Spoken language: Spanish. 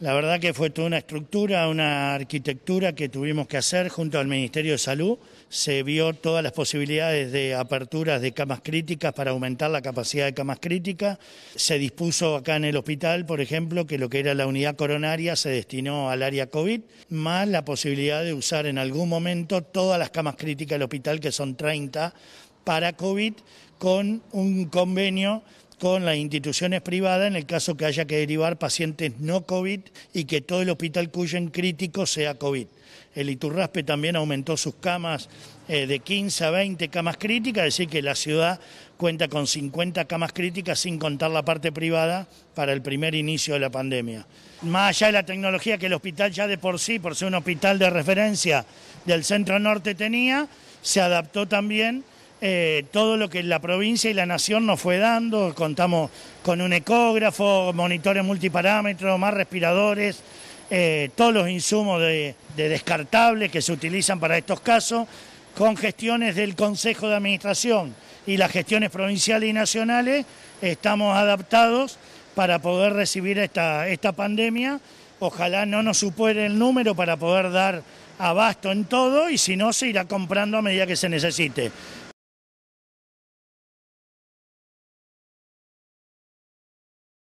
La verdad que fue toda una estructura, una arquitectura que tuvimos que hacer junto al Ministerio de Salud. Se vio todas las posibilidades de aperturas de camas críticas para aumentar la capacidad de camas críticas. Se dispuso acá en el hospital, por ejemplo, que lo que era la unidad coronaria se destinó al área COVID, más la posibilidad de usar en algún momento todas las camas críticas del hospital, que son 30, para COVID, con un convenio con las instituciones privadas en el caso que haya que derivar pacientes no COVID y que todo el hospital cuyo en crítico sea COVID. El Iturraspe también aumentó sus camas eh, de 15 a 20 camas críticas, es decir, que la ciudad cuenta con 50 camas críticas sin contar la parte privada para el primer inicio de la pandemia. Más allá de la tecnología que el hospital ya de por sí, por ser un hospital de referencia del centro norte tenía, se adaptó también eh, todo lo que la provincia y la nación nos fue dando. Contamos con un ecógrafo, monitores multiparámetros, más respiradores, eh, todos los insumos de, descartables que se utilizan para estos casos, con gestiones del Consejo de Administración y las gestiones provinciales y nacionales, estamos adaptados para poder recibir esta, esta pandemia. Ojalá no nos supere el número para poder dar abasto en todo y si no, se irá comprando a medida que se necesite.